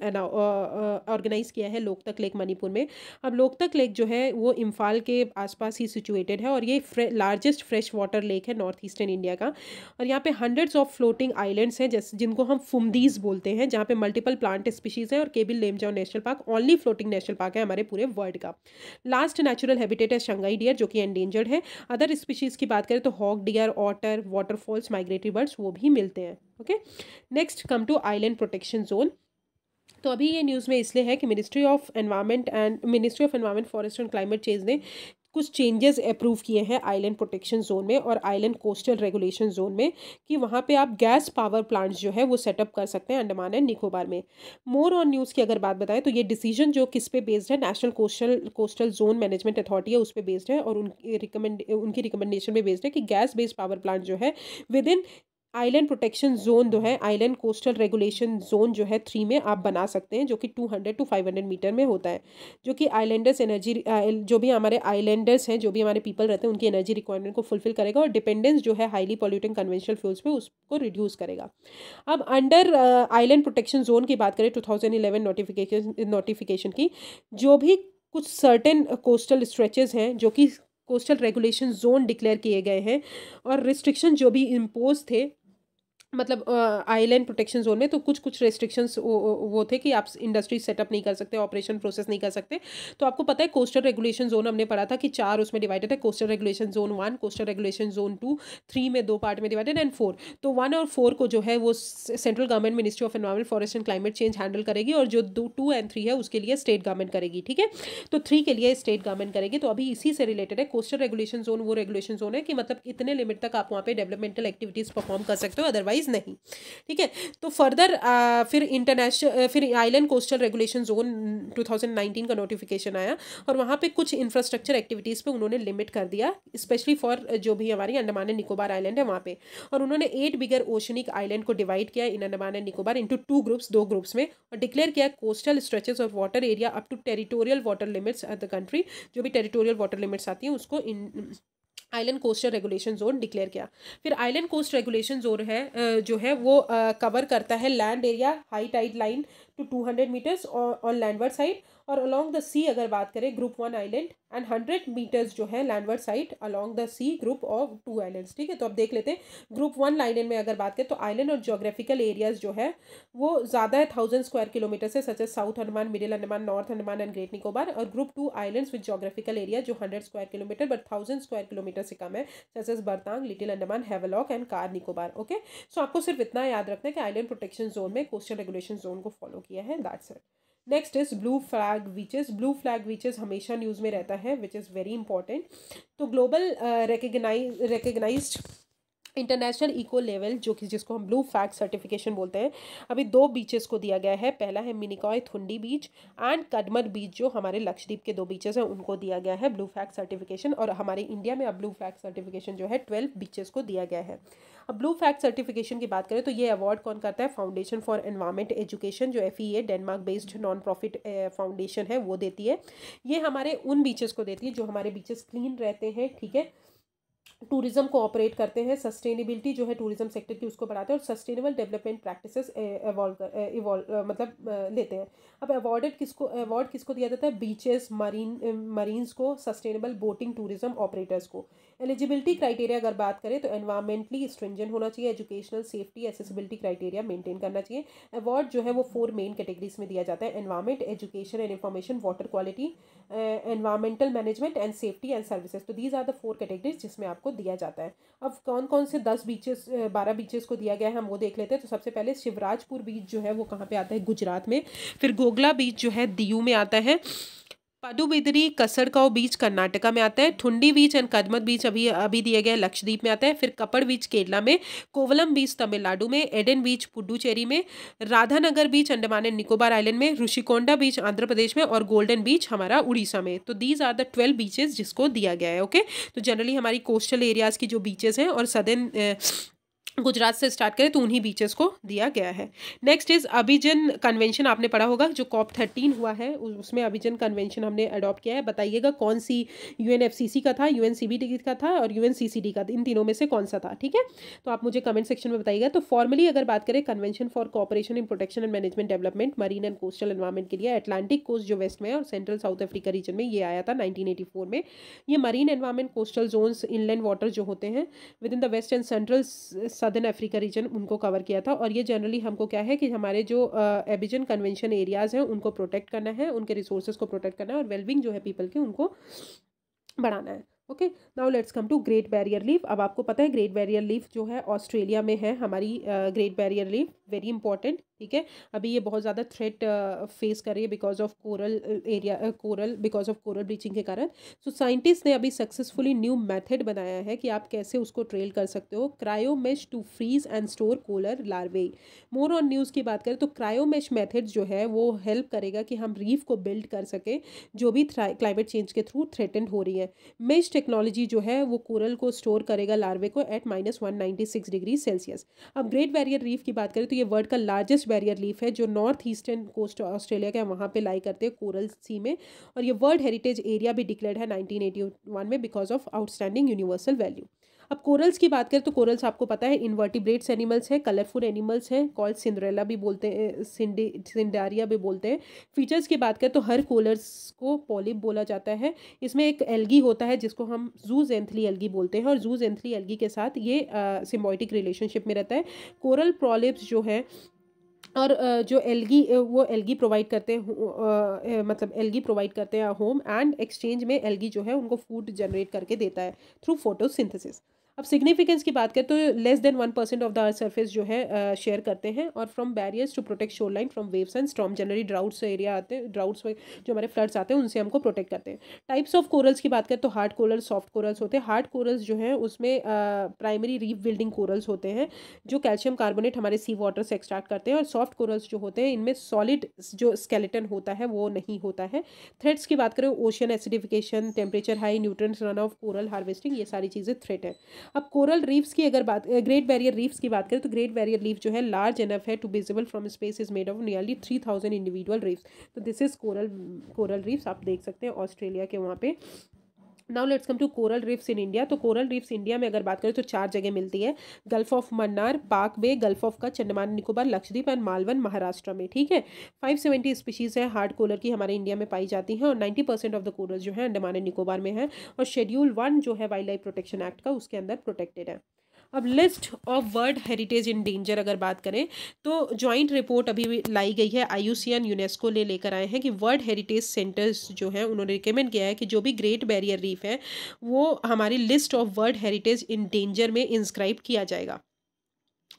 Speaker 1: ऑर्गेनाइज किया है लोकतक लेक मणिपुर में अब लोकतक लेक जो है वो इम्फाल भोपाल के आसपास ही सिचुएटेड है और ये फ्रे, लार्जेस्ट फ्रेश वाटर लेक है नॉर्थ ईस्टर्न इंडिया का और यहाँ पे हंड्रेड्स ऑफ फ्लोटिंग आइलैंड्स हैं जैसे जिनको हम फुमदीज बोलते हैं जहाँ पे मल्टीपल प्लांट स्पीशीज़ है और Keibul Lamjao national park only floating national park है हमारे पूरे वर्ल्ड का लास्ट नेचुरल हैबिटेट है शंघाई डियर जो कि एंडेंजर्ड है अदर स्पीशीज़ की बात करें तो hog deer otter waterfowls migratory birds वो भी मिलते हैं okay next come to island protection zone तो अभी ये न्यूज़ में इसलिए है कि ministry of environment and ministry of environment forest and climate change ने कुछ चेंजेस अप्रूव किए हैं आइलैंड प्रोटेक्शन जोन में और आइलैंड कोस्टल रेगुलेशन जोन में कि वहाँ पे आप गैस पावर प्लांट्स जो है वो सेटअप कर सकते हैं अंडमान एंड निकोबार में मोर ऑन न्यूज़ की अगर बात बताएं तो ये डिसीजन जो किस पे बेस्ड है national coastal coastal zone management authority है उस पर बेस्ड है और उनकी रिकमेंड उनकी रिकमेंडेशन में बेस्ड है कि गैस बेस्ड पावर प्लांट जो है within island protection zone जो है आइलैंड कोस्टल रेगुलेशन जोन जो है थ्री में आप बना सकते हैं जो कि two hundred to five hundred metre में होता है जो कि आइलैंडर्स एनर्जी uh, जो भी हमारे आइलैंडर्स हैं जो भी हमारे पीपल रहते हैं उनकी एनर्जी रिक्वायरमेंट को फुलफिल करेगा और डिपेंडेंस जो है हाईली पॉल्यूटिंग कन्वेंशनल फ्यूल्स पर उसको रिड्यूस करेगा अब अंडर आइलैंड प्रोटेक्शन जोन की बात करें two thousand eleven notification notification की जो भी कुछ सर्टेन कोस्टल स्ट्रेचेज हैं जो कि कोस्टल रेगुलेशन जोन डिक्लेयर किए गए हैं और रिस्ट्रिक्शन जो भी इम्पोज थे मतलब आइलैंड प्रोटेक्शन जोन में तो कुछ कुछ रेस्ट्रिक्शंस वो थे कि आप इंडस्ट्री सेटअप नहीं कर सकते ऑपरेशन प्रोसेस नहीं कर सकते तो आपको पता है कोस्टल रेगुलेशन जोन हमने पढ़ा था कि चार उसमें डिवाइडेड है coastal regulation zone one coastal regulation zone two three में दो पार्ट में डिवाइडेड एंड फोर तो वन और फोर को जो है वो central government ministry of environment forest and climate change handle करेगी और जो दो टू एंड थ्री है उसके लिए स्टेट गवर्नमेंट करेगी ठीक है तो थ्री के लिए स्टेट गवर्नमेंट करेगी तो अभी इसी से रिलेटेड है कोस्टल रेगुलेशन जोन वो रेगुलेशन जोन है कि मतलब इतने लिमिट तक आप वहाँ पर डेवलपमेंटल एक्टिविटीज़ परफॉर्म कर सकते हो अदरवाइज अदरवाइज नहीं ठीक है तो फर्दर uh, फिर इंटरनेशनल uh, फिर आइलैंड कोस्टल रेगुलेशन जोन 2019 का नोटिफिकेशन आया और वहाँ पे कुछ इंफ्रास्ट्रक्चर एक्टिविटीज़ पे उन्होंने लिमिट कर दिया स्पेशली फॉर uh, जो भी हमारी अंडमान एंड निकोबार आइलैंड है वहाँ पे और उन्होंने एट बिगर ओशनिक आइलैंड को डिवाइड किया in Andaman and Nicobar into two groups दो ग्रुप्स में और डिक्लेयर किया coastal stretches of water area up to territorial water limits at the country जो भी टेरिटोरियल वाटर लिमिट्स आती हैं उसको in island coastal regulation zone declare किया फिर आइलैंड कोस्ट रेगुलेशन जोन है जो है वो कवर करता है land area high tide line to two hundred metres on landward side और अलॉन्ग द सी अगर बात करें group one island and hundred metres जो है landward side along the sea group of two islands ठीक है तो अब देख लेते हैं ग्रुप वन आइलैंड में अगर बात करें तो आइलैंड और जोग्राफिकल एरियाज जो है वो ज़्यादा है थाउजेंड स्क्वायर किलोमीटर से such as South Andaman Middle Andaman North Andaman and Great Nicobar और group two islands with geographical area जो hundred square kilometre but thousand square kilometre से कम है such as Baratang Little Andaman Havelock and Car Nicobar okay so आपको सिर्फ इतना याद रखना है कि आइलैंड प्रोटेक्शन जोन में कोस्टल रेगुलेशन जोन को फॉलो किया है that's it next is blue flag beaches blue flag beaches हमेशा न्यूज़ में रहता है विच इज़ वेरी इंपॉर्टेंट तो global recognise recognise international eco लेवल जो कि जिसको हम ब्लू फैक्ट सर्टिफिकेशन बोलते हैं अभी दो बीचेस को दिया गया है पहला है मिनिकॉय थुंडी बीच एंड कदमर बीच जो हमारे लक्षद्वीप के दो बीचेस हैं उनको दिया गया है ब्लू फैक्ट सर्टिफिकेशन और हमारे इंडिया में अब ब्लू फैक्ट सर्टिफिकेशन जो है ट्वेल्व बीचेस को दिया गया है अब ब्लू फैक्स सर्टिफिकेशन की बात करें तो ये अवार्ड कौन करता है फाउंडेशन फॉर एनवायरमेंट एजुकेशन जो F Denmark based non profit foundation है वो देती है ये हमारे उन बीचेस को देती है जो हमारे बीचेस क्लीन रहते हैं ठीक है टूरिज्म को ऑपरेट करते हैं सस्टेनेबिलिटी जो है टूरिज्म सेक्टर की उसको बढ़ाते हैं और सस्टेनेबल डेवलपमेंट प्रैक्टिस एवॉल्व कर इवॉल्व मतलब लेते हैं अब अवॉर्डेड किसको अवार्ड किसको दिया जाता है बीचेस मरीन मरीन्स को सस्टेनेबल बोटिंग टूरिज्म ऑपरेटर्स को एलिजिबिलिटी क्राइटेरिया अगर बात करें तो एनवायरमेंटली स्ट्रेंजेंट होना चाहिए educational safety accessibility criteria maintain करना चाहिए अवार्ड जो है वो फोर मेन कैटेगरीज में दिया जाता है environment education and information water quality environmental management and safety and services तो these are the four categories जिसमें आपको दिया जाता है अब कौन कौन से दस बीचेस बारह बीचेस को दिया गया है हम वो देख लेते हैं तो सबसे पहले शिवराजपुर बीच जो है वो कहाँ पर आता है गुजरात में फिर गोगला बीच जो है दीयू में आता है पडुबिदरी कसरकाओ बीच कर्नाटका में आता है ठुंडी बीच एंड कदमत बीच अभी अभी दिए गए लक्षद्वीप में आता है फिर कपड़ बीच केरला में कोवलम बीच तमिलनाडु में एडन बीच पुडुचेरी में Radhanagar beach Andaman and Nicobar island में ऋषिकोंडा बीच आंध्र प्रदेश में और गोल्डन बीच हमारा उड़ीसा में तो these are the twelve beaches जिसको दिया गया है ओके तो जनरली हमारी कोस्टल एरियाज़ की जो बीचेज़ हैं और सदर्न गुजरात से स्टार्ट करें तो उन्हीं बीचेस को दिया गया है नेक्स्ट इज अभिजन कन्वेंशन आपने पढ़ा होगा जो कॉप थर्टीन हुआ है उसमें अभिजन कन्वेंशन हमने अडॉप्ट किया है बताइएगा कौन सी यू का था यूएनसीबीटी का था और यूएनसीसीडी का इन तीनों में से कौन सा था ठीक है तो आप मुझे कमेंट सेक्शन में बताइएगा तो फॉर्मली अगर बात करें convention for cooperation in protection and management development marine and coastal environment के लिए अटलांटिक कोस्ट जो वेस्ट में और सेंट्रल साउथ अफ्रीका रीजन में ये आया था नाइनटीन में ये marine environment coastal zones inland water जो होते हैं within the west and central southern Africa region उनको कवर किया था और ये जनरली हमको क्या है कि हमारे जो एबिजन कन्वेंशन एरियाज़ हैं उनको प्रोटेक्ट करना है उनके रिसोर्सेज को प्रोटेक्ट करना है और वेलबिंग जो है पीपल के उनको बढ़ाना है okay now let's come to Great Barrier Reef अब आपको पता है ग्रेट बैरियर लीफ जो है ऑस्ट्रेलिया में है हमारी Great Barrier Reef very important ठीक है अभी ये बहुत ज़्यादा थ्रेट फेस कर रही है because of coral area coral because of coral bleaching के कारण सो साइंटिस्ट ने अभी सक्सेसफुली न्यू मेथड बनाया है कि आप कैसे उसको ट्रेल कर सकते हो cryomesh to freeze and store coral larvae more on news की बात करें तो क्रायोमेश मेथड जो है वो हेल्प करेगा कि हम रीफ को बिल्ड कर सकें जो भी क्लाइमेट चेंज के थ्रू थ्रेटेंड हो रही है मेश टेक्नोलॉजी जो है वो कोरल को स्टोर करेगा लार्वे को एट माइनस डिग्री सेल्सियस अब ग्रेट बैरियर रीफ की बात करें तो ये वर्ल्ड का लार्जेस्ट बैरियर लीफ है जो नॉर्थ ईस्टर्न कोस्ट ऑस्ट्रेलिया के है वहाँ पे लाई करते हैं कोरल सी में और ये वर्ल्ड हेरिटेज एरिया भी डिक्लेयर है 1981 में because of outstanding universal value अब कोरल्स की बात करें तो कोरल्स आपको पता है इन्वर्टिब्रेट्स एनिमल्स हैं कलरफुल एनिमल्स हैं कॉल सिंड्रेला भी बोलते हैं सिंडी सिंडारिया भी बोलते हैं फीचर्स की बात करें तो हर कोलर्स को पॉलिप बोला जाता है इसमें एक एल्गी होता है जिसको हम जूज एंथली एल्गी बोलते हैं और जूज एंथली एल्गी के साथ ये सिम्बॉटिक रिलेशनशिप में रहता है कोरल प्रॉलिप्स जो है और जो एलगी वो एलगी प्रोवाइड करते हैं मतलब एलगी प्रोवाइड करते हैं होम एंड एक्सचेंज में एलगी जो है उनको फूड जनरेट करके देता है थ्रू फोटोसिंथेसिस अब सिग्निफिकेंस की बात करें तो less than one percent of the earth surface जो है शेयर करते हैं और from barriers to protect shore line from waves and storm generally droughts area आते हैं ड्राउट्स जो हमारे फ्लड्स आते हैं उनसे हमको प्रोटेक्ट करते हैं टाइप्स ऑफ कोरल्स की बात करें तो हार्ड कोरल्स सॉफ्ट कोरल्स होते हैं हार्ड कोरल्स जो है उसमें प्राइमरी रीफ बिल्डिंग कोरल्स होते हैं जो कैल्शियम कार्बोनेट हमारे सी वाटर से एक्सट्रैक्ट करते हैं और सॉफ्ट कोरल्स जो होते हैं इनमें सॉलिड जो स्केलेटन होता है वो नहीं होता है थ्रेट्स की बात करें ocean acidification temperature high nutrients run off coral harvesting ये सारी चीज़ें थ्रेट है अब कोरल रीफ्स की अगर बात ग्रेट बैरियर रीफ्स की बात करें तो ग्रेट बैरियर रीफ जो है लार्ज एनफ है to visible from space is made of nearly three thousand individual reefs तो this is coral coral reefs आप देख सकते हैं ऑस्ट्रेलिया के वहाँ पे now let's come to coral reefs in India तो कोरल रिफ्स इंडिया में अगर बात करें तो चार जगह मिलती है गल्फ ऑफ मन्नार पाक बे गल्फ ऑफ का चंडमान निकोबार लक्षद्वीप एंड मालवन महाराष्ट्र में ठीक है फाइव सेवेंटी स्पीशीज़ है हार्ड कोलर की हमारे इंडिया में पाई जाती हैं और ninety percent of the coral जो है अंडमान एंड निकोबार में है और शेड्यूल वन जो है वाइल्ड लाइफ प्रोटेक्शन एक्ट का उसके अंदर प्रोटेक्टेड है अब list of world heritage in danger अगर बात करें तो जॉइंट रिपोर्ट अभी लाई गई है आयुसियन यूनेस्को ने लेकर आए हैं कि वर्ल्ड हेरिटेज सेंटर्स जो हैं उन्होंने रिकमेंड किया है कि जो भी ग्रेट बैरियर रीफ है वो हमारी list of world heritage in danger में इंस्क्राइब किया जाएगा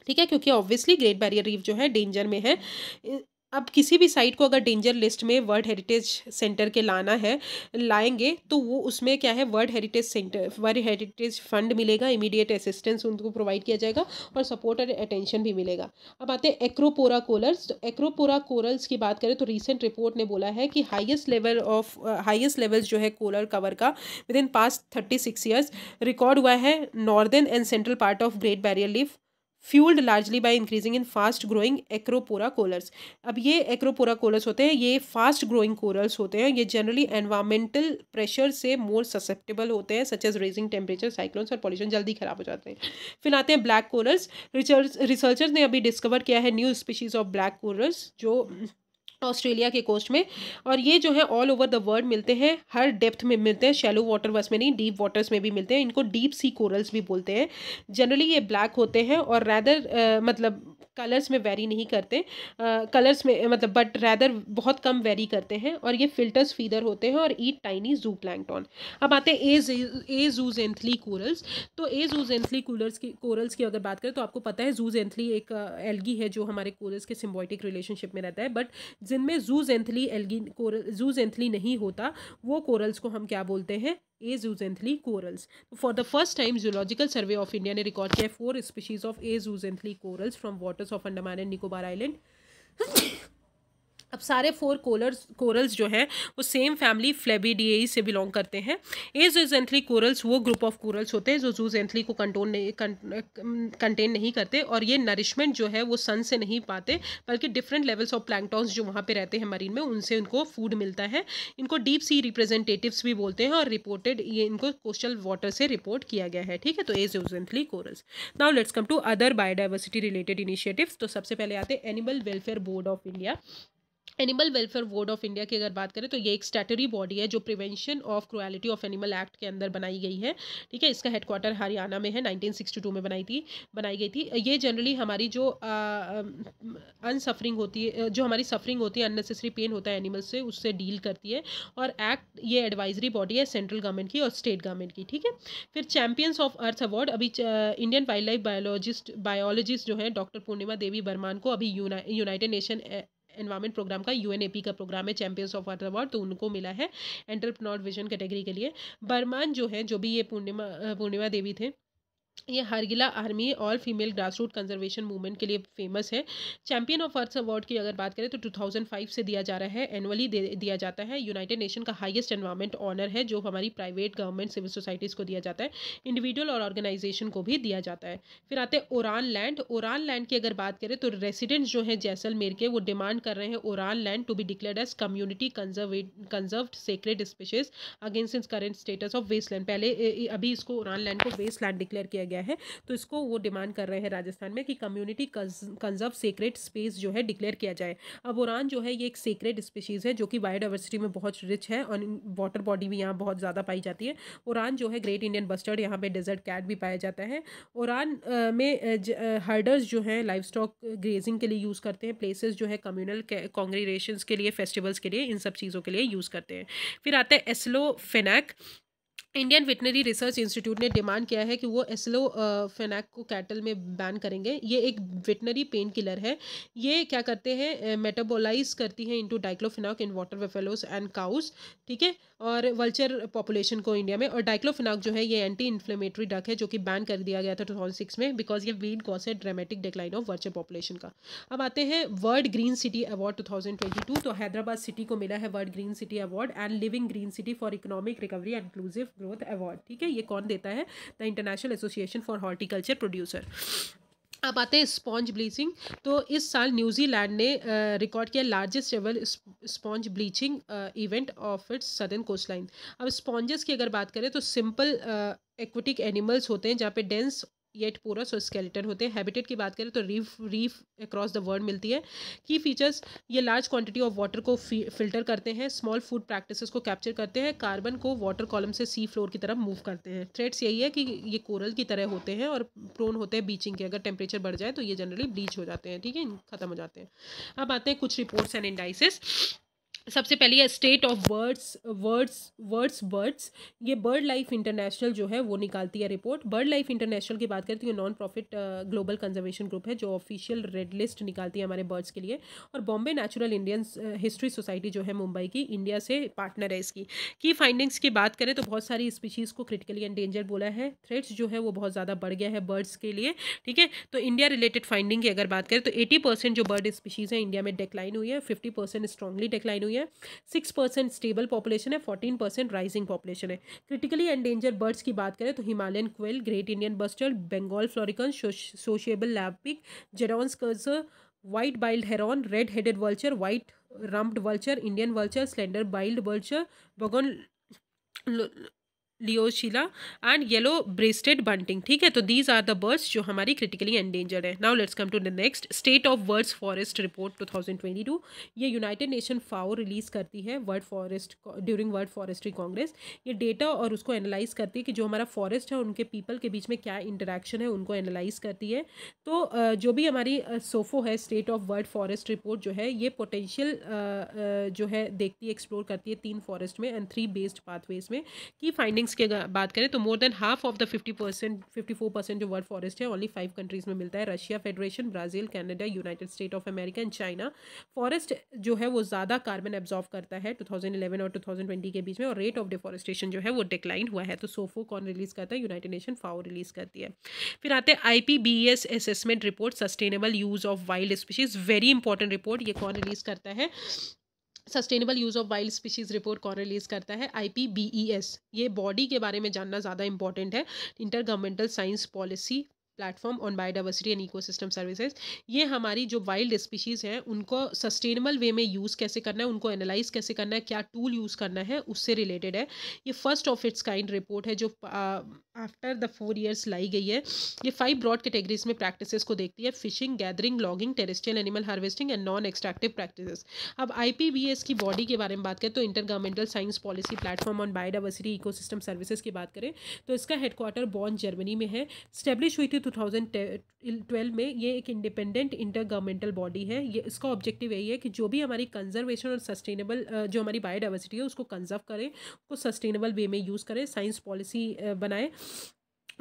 Speaker 1: ठीक है क्योंकि ऑब्वियसली ग्रेट बैरियर रीफ जो है डेंजर में है अब किसी भी साइट को अगर डेंजर लिस्ट में वर्ल्ड हेरिटेज सेंटर के लाना है लाएंगे तो वो उसमें क्या है world heritage centre world heritage fund मिलेगा इमीडिएट असिस्टेंस उनको प्रोवाइड किया जाएगा और सपोर्ट और अटेंशन भी मिलेगा अब आते हैं एक्रोपोरा कोरल्स तो एक्रोपोरा कोरल्स की बात करें तो रिसेंट रिपोर्ट ने बोला है कि highest level of highest level जो है कोलर कवर का within past thirty six years record हुआ है northern and central part of Great Barrier Reef fuelled largely by increasing in fast growing Acropora corals अब ये एक्रोपोरा कोलर्स होते हैं ये फास्ट ग्रोइंग कोरल्स होते हैं ये जनरली एनवायरमेंटल प्रेशर से मोर ससेप्टेबल होते हैं such as raising temperature cyclones और पॉल्यूशन जल्दी खराब हो जाते हैं फिर आते हैं ब्लैक कोरल्स रिसर्चर्स ने अभी डिस्कवर किया है new species of black corals जो ऑस्ट्रेलिया के कोस्ट में और ये जो है ऑल ओवर द वर्ल्ड मिलते हैं हर डेप्थ में मिलते हैं शैलो वाटर वर्स में नहीं डीप वाटर्स में भी मिलते हैं इनको डीप सी कोरल्स भी बोलते हैं जनरली ये ब्लैक होते हैं और रैदर मतलब कलर्स में वेरी नहीं करते कलर्स में मतलब बट रैदर बहुत कम वेरी करते हैं और ये फिल्टर्स फीदर होते हैं और ईट टाइनी जू प्लैंगटॉन अब आते हैं ए जू जूजेंथली कोरल्स तो ए जूजेंथली कोरल्स की कोरल्स की अगर बात करें तो आपको पता है जूजेंथली एक एल्गी है जो हमारे कोरल्स के सिम्बॉटिक रिलेशनशिप में रहता है बट जिनमें जूजेंथली एल्गी कोरल जूजेंथली नहीं होता वो कोरल्स को हम क्या बोलते हैं Azuzenthly corals. For the first time, Zoological Survey of India ने record four species of of Azuzenthly corals from waters of Andaman and Nicobar Island. अब सारे फोर कोलर्स कोरल्स जो हैं वो सेम फैमिली फ्लेबीडीए से बिलोंग करते हैं ए कोरल्स वो ग्रुप ऑफ कोरल्स होते हैं जो जूजेंथली को कंटोन नहीं कंटेन नहीं करते और ये नरिशमेंट जो है वो सन से नहीं पाते बल्कि डिफरेंट लेवल्स ऑफ प्लैंकटॉन्स जो वहाँ पे रहते हैं मरीन में उनसे उनको फूड मिलता है इनको डीप सी रिप्रेजेंटेटिवस भी बोलते हैं और रिपोर्टेड ये इनको कोस्टल वाटर से रिपोर्ट किया गया है ठीक है तो azooxanthellate corals now let's come to other biodiversity related initiative तो सबसे पहले आते हैं Animal Welfare Board of India Animal Welfare Board of India की अगर बात करें तो ये एक स्टैटरी बॉडी है जो prevention of cruelty of animal act के अंदर बनाई गई है ठीक है इसका हेडक्वार्टर हरियाणा में है 1962 में बनाई थी बनाई गई थी ये जनरली हमारी जो अनसफरिंग होती है जो हमारी सफरिंग होती है अननेसेसरी पेन होता है एनिमल से उससे डील करती है और एक्ट ये एडवाइजरी बॉडी है सेंट्रल गवर्नमेंट की और स्टेट गवर्नमेंट की ठीक है फिर चैंपियंस ऑफ अर्थ अवार्ड अभी इंडियन वाइल्ड लाइफ बायोलॉजिस्ट बायोलॉजिस्ट जो है डॉक्टर पूर्णिमा देवी बर्मान को अभी यूनाइटेड नेशन एनवायरमेंट प्रोग्राम का यू का प्रोग्राम है चैंपियंस ऑफ वाटर अवार्ड तो उनको मिला है एंटरप्रनोर विजन कैटेगरी के लिए बर्मान जो है जो भी ये पूर्णिमा पूर्णिमा देवी थे ये हारगिला आर्मी और फीमेल ग्रासरूट कंजर्वेशन मूवमेंट के लिए फेमस है चैंपियन ऑफ अर्थ अवार्ड की अगर बात करें तो 2005 से दिया जा रहा है एनुअली दिया जाता है यूनाइटेड नेशन का हाईएस्ट एनवायरमेंट ऑनर है जो हमारी प्राइवेट गवर्नमेंट सिविल सोसाइटीज़ को दिया जाता है इंडिविजुअल और ऑर्गेनाइजेशन को भी दिया जाता है फिर आते हैं ओरान लैंड ओरान लैंड की अगर बात करें तो रेसिडेंट्स जो हैं जैसलमेर के वो डिमांड कर रहे हैं Oran land to be declare as community conserve sacred spaces against in current status of waste land पहले अभी इसको ओरान लैंड को वेस्ट लैंड डिक्लेयर किया गया गया है तो इसको वो डिमांड कर रहे हैं राजस्थान में कि कम्युनिटी कंजर्व सीक्रेट स्पेस जो है डिक्लेयर किया जाए अब उरान जो है ये एक सीक्रेट स्पीशीज़ है जो कि बायोडाइवर्सिटी में बहुत रिच है और वाटर बॉडी भी यहाँ बहुत ज़्यादा पाई जाती है उरान जो है ग्रेट इंडियन बस्टर्ड यहाँ पर डेजर्ट कैट भी पाया जाता है उरान में हर्डर्स जो हैं लाइफ स्टॉक ग्रेजिंग के लिए यूज़ करते हैं प्लेसेस जो है कम्यूनल कॉन्ग्रीगेशन के लिए फेस्टिवल्स के लिए इन सब चीज़ों के लिए यूज़ करते हैं फिर आते हैं aceclofenac Indian veterinary research institute ने डिमांड किया है कि वो एसलो फेनैक को कैटल में बैन करेंगे ये एक वेटनरी पेन किलर है ये क्या करते हैं मेटाबोलाइज करती है into diclofenac in water buffaloes and cows ठीक है और वल्चर पॉपुलेशन को इंडिया में और डाइक्लोफिनाक जो है ये एंटी इन्फ्लेमेटरी ड्रग है जो कि बैन कर दिया गया था टू सिक्स में बिकॉज ये वीड कॉज है dramatic decline of vulture population का अब आते हैं world green city award two thousand twenty two तो हैदराबाद सिटी को मिला है world green city award and living green city for economic recovery inclusive growth award ठीक है ये कौन देता है the international association for horticulture producer अब आते हैं स्पॉन्ज ब्लीचिंग तो इस साल न्यूजीलैंड ने रिकॉर्ड किया largest ever sponge bleaching event of its southern coast line अब स्पॉन्जेस की अगर बात करें तो सिंपल एक्वेटिक एनिमल्स होते हैं जहाँ पे डेंस येट पोरस और स्केलेटन होते हैं हैबिटेट की बात करें तो reef reef across the world मिलती है की फीचर्स ये लार्ज क्वांटिटी ऑफ वाटर को फिल्टर करते हैं स्मॉल फूड प्रैक्टिसेस को कैप्चर करते हैं कार्बन को वाटर कॉलम से सी फ्लोर की तरफ मूव करते हैं थ्रेड्स यही है कि ये कोरल की तरह होते हैं और प्रोन होते हैं बीचिंग के अगर टेम्परेचर बढ़ जाए तो ये जनरली ब्लीच हो जाते हैं ठीक है खत्म हो जाते हैं अब आते हैं कुछ रिपोर्ट्स एंड इंडाइसिस सबसे पहले है state of birds words words birds ये बर्ड लाइफ इंटरनेशनल जो है वो निकालती है रिपोर्ट बर्ड लाइफ इंटरनेशनल की बात करें तो ये non profit global conservation group है जो ऑफिशियल रेड लिस्ट निकालती है हमारे बर्ड्स के लिए और Bombay natural Indian history society जो है मुंबई की इंडिया से पार्टनर है इसकी की फाइंडिंग्स की बात करें तो बहुत सारी स्पीशीज़ को क्रिटिकली एंडेंजर बोला है थ्रेट्स जो है वो बहुत ज़्यादा बढ़ गया है बर्ड्स के लिए ठीक है तो इंडिया रिलेटेड फाइंडिंग की अगर बात करें तो एटी जो बर्ड स्पीशीज़ है इंडिया में डिक्लाइन हुई है फिफ्टी परसेंट डिक्लाइन डिक्लाइन हुई है सिक्स परसेंट स्टेबल पॉपुलेशन है फोर्टीन परसेंट राइजिंग पॉपुलेशन है क्रिटिकली एंडेंजर बर्ड्स की बात करें तो Himalayan quail great Indian bustard Bengal florican sociable lapwing Jerdon's courser white bellied heron red headed vulture white rumped vulture Indian vulture slender billed vulture Bugun liocichla and yellow breasted bunting ठीक है तो these are the birds जो हमारी critically endangered है now let's come to the next state of words forest report 2022 ये United Nation FAO release करती है world forest during world forestry congress ये डेटा और उसको एनालाइज करती है कि जो हमारा फॉरेस्ट है उनके पीपल के बीच में क्या इंटरेक्शन है उनको एनालाइज करती है तो जो भी हमारी सोफो है state of world forest report जो है ये पोटेंशियल जो है देखती है एक्सप्लोर करती है तीन फॉरेस्ट में एंड थ्री बेस्ड पाथवेज में की फाइंडिंग्स वर्ड्स की अगर बात करें तो more than half of the fifty percent fifty four percent जो वर्ल्ड फॉरेस्ट है ओनली फाइव कंट्रीज़ में मिलता है Russia federation Brazil Canada United State of America and China forest जो है वो ज़्यादा कार्बन एब्जॉर्व करता है टू थाउजेंड इलेवन और टू थाउजेंड ट्वेंटी के बीच में और रेट ऑफ डिफॉरेस्टेशन जो है वो डिक्लाइन हुआ है तो सोफो कौन रिलीज़ करता है यूनाइटेड नेशन फाओ रिलीज़ करती है फिर आते हैं I P B S assessment report sustainable use of wild species very important report ये कौन रिलीज़ करता है sustainable use of wild species report कौन रिलीज़ करता है I P B E S ये बॉडी के बारे में जानना ज़्यादा इंपॉर्टेंट है intergovernmental science policy platform on biodiversity and ecosystem services ये हमारी जो वाइल्ड स्पीशीज़ हैं उनको सस्टेनेबल वे में यूज़ कैसे करना है उनको एनालाइज कैसे करना है क्या टूल यूज़ करना है उससे रिलेटेड है ये first of its kind report है जो आ, आफ्टर द फोर ईयर्स लाई गई है ये फाइव ब्रॉड कैटेगरीज में प्रैक्टिसेस को देखती है fishing gathering logging terrestrial animal harvesting and non extractive practices अब आईपीबीएस की बॉडी के बारे में बात करें तो intergovernmental science policy platform on biodiversity ecosystem services की बात करें तो इसका हेडक्वार्टर बॉन जर्मनी में है स्टैब्लिश हुई थी टू ट्वेल्व में ये एक इंडिपेंडेंट इंटर गवर्नमेंटल बॉडी है ये इसका ऑब्जेक्टिव यही है कि जो भी हमारी कंजर्वेशन और सस्टेनेबल जो हमारी बायोडावर्सिटी है उसको कंजर्व करें उसको सस्टेनेबल वे में यूज़ करें साइंस पॉलिसी बनाएं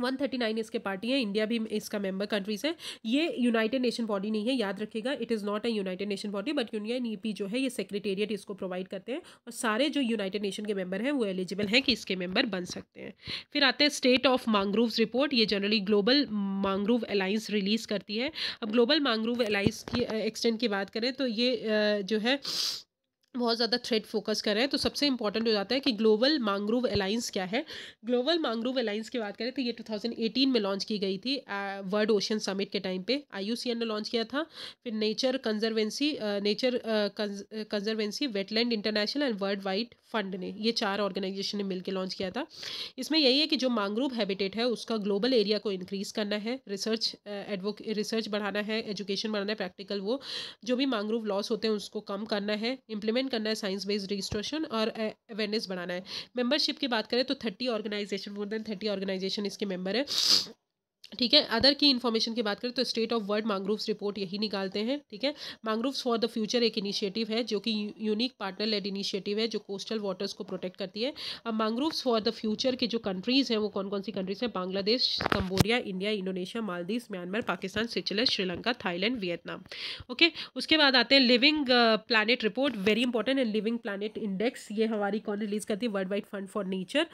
Speaker 1: वन थर्टी नाइन इसके पार्टी है इंडिया भी इसका मेंबर कंट्रीज है ये यूनाइटेड नेशन बॉडी नहीं है याद रखिएगा it is not a United Nation body but union EP जो है ये सेक्रेटेरिएट इसको प्रोवाइड करते हैं और सारे जो यूनाइटेड नेशन के मेंबर हैं वो एलिजिबल हैं कि इसके मेंबर बन सकते हैं फिर आते हैं स्टेट ऑफ मांग्रूव रिपोर्ट ये generally global mangrove alliance release करती है अब ग्लोबल मांग्रूव अलाइंस की एक्सटेंड की बात करें तो ये जो है बहुत ज़्यादा थ्रेड फोकस कर रहे हैं तो सबसे इंपॉर्टेंट हो जाता है कि ग्लोबल मांग्रोव अलाइंस क्या है ग्लोबल मांग्रोव अलाइंस की बात करें तो ये 2018 में लॉन्च की गई थी वर्ल्ड ओशन समिट के टाइम पे आई ने लॉन्च किया था फिर nature conservancy nature conservancy wetland international and world wide fund ने ये चार ऑर्गेनाइजेशन ने मिलकर लॉन्च किया था इसमें यही है कि जो मांगरूव हैबिटेट है उसका ग्लोबल एरिया को इंक्रीज़ करना है रिसर्च एडवोक रिसर्च बढ़ाना है एजुकेशन बढ़ाना है प्रैक्टिकल वो जो भी मांगरूव लॉस होते हैं उसको कम करना है इंप्लीमेंट करना है साइंस बेस्ड रजिस्ट्रेशन और अवेयरनेस बढ़ाना है मेम्बरशिप की बात करें तो thirty organization more than thirty organization इसके मेम्बर है ठीक है अदर की इन्फॉर्मेशन की बात करें तो state of world mangroves report यही निकालते हैं ठीक है मांग्रूव्स फॉर द फ्यूचर एक इनिशिएटिव है जो कि यूनिक पार्टनर लेड इनिशिएटिव है जो कोस्टल वाटर्स को प्रोटेक्ट करती है अब मांग्रूव्स फॉर द फ्यूचर के जो कंट्रीज़ हैं वो कौन कौन सी कंट्रीज़ हैं Bangladesh Cambodia India Indonesia Maldives Myanmar Pakistan Switzerland Sri Lanka Thailand Vietnam okay उसके बाद आते हैं living planet report very important and living planet index ये हमारी कौन रिलीज़ करती है world wide fund for nature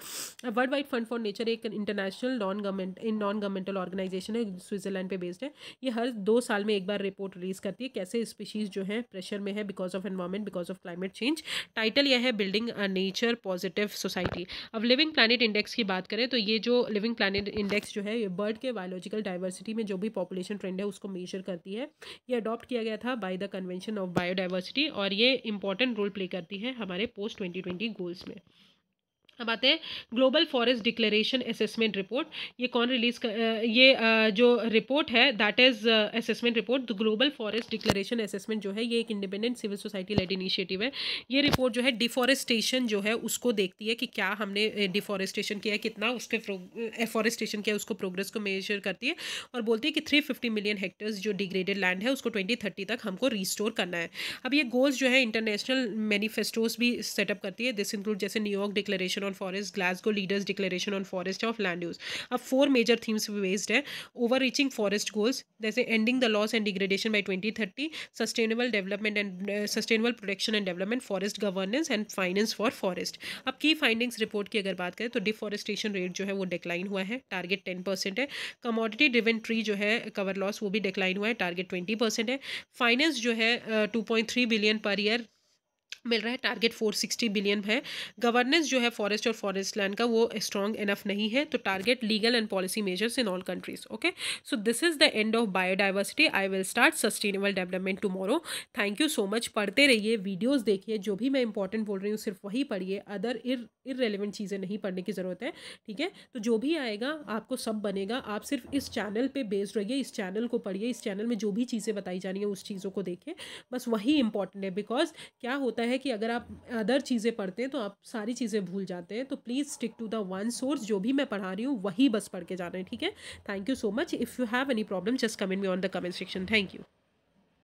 Speaker 1: world wide fund for nature एक international non government non governmental organization है स्विट्जरलैंड पे बेस्ड है ये हर दो साल में एक बार रिपोर्ट रिलीज करती है कैसे स्पीशीज़ जो है प्रेशर में है because of environment because of climate change title यह है building a nature positive society अब लिविंग प्लानट इंडेक्स की बात करें तो ये जो लिविंग प्लानट इंडेक्स जो है बर्ड के बायोलॉजिकल डाइवर्सिटी में जो भी पॉपुलेशन ट्रेंड है उसको मेजर करती है ये अडॉप्ट किया गया था by the convention of biodiversity और ये इंपॉर्टेंट रोल प्ले करती है हमारे पोस्ट ट्वेंटी ट्वेंटी गोल्स में अब आते हैं global forest declaration assessment report ये कौन रिलीज़ ये जो रिपोर्ट है that is assessment report the global forest declaration assessment जो है ये एक independent civil society led initiative है ये रिपोर्ट जो है डिफॉरेस्टेशन जो है उसको देखती है कि क्या हमने डिफॉरेस्टेशन किया है कितना उसके एफॉरेस्टेशन किया उसको प्रोग्रेस को मेजर करती है और बोलती है कि थ्री फिफ्टी मिलियन हेक्टर्स जो डिग्रेडेड लैंड है उसको ट्वेंटी थर्टी तक हमको रिस्टोर करना है अब ये गोल्स जो है इंटरनेशनल मैनिफेस्टोज भी सेटअप करती है दिस इंक्लूड जैसे New York declaration on forest Glasgow leaders declaration on forest of land use अब फोर मेजर थीम्स बेस्ड है ओवर रीचिंग फॉरेस्ट गोल्स जैसे ending the loss and degradation by twenty thirty sustainable development and sustainable protection and development forest governance and finance for forest अब की findings report की अगर बात करें तो deforestation rate जो है वो डिक्लाइन हुआ है टारगेट टेन परसेंट है कमोडिटी ड्रिवन ट्री जो है कवर लॉस वो भी डिक्लाइन हुआ है टारगेट ट्वेंटी परसेंट है फाइनेंस जो है two point three billion per year मिल रहा है टारगेट 460 बिलियन है गवर्नेंस जो है फॉरेस्ट और फॉरेस्ट लैंड का वो स्ट्रॉन्ग इनफ नहीं है तो target legal and policy measures in all countries okay so this is the end of biodiversity I will start sustainable development tomorrow thank you so much पढ़ते रहिए videos देखिए जो भी मैं इंपॉर्टेंट बोल रही हूँ सिर्फ वही पढ़िए अदर इर इरेलीवेंट चीज़ें नहीं पढ़ने की ज़रूरत है ठीक है तो जो भी आएगा आपको सब बनेगा आप सिर्फ इस चैनल पर बेस्ड रहिए इस चैनल को पढ़िए इस चैनल में जो भी चीज़ें बताई जानी है उस चीज़ों को देखिए बस वही इंपॉर्टेंट है बिकॉज क्या होता होता है कि अगर आप अदर चीज़ें पढ़ते हैं तो आप सारी चीज़ें भूल जाते हैं तो please stick to the one source जो भी मैं पढ़ा रही हूँ वही बस पढ़ के जाना है ठीक है thank you so much if you have any problem just comment me on the comment section thank you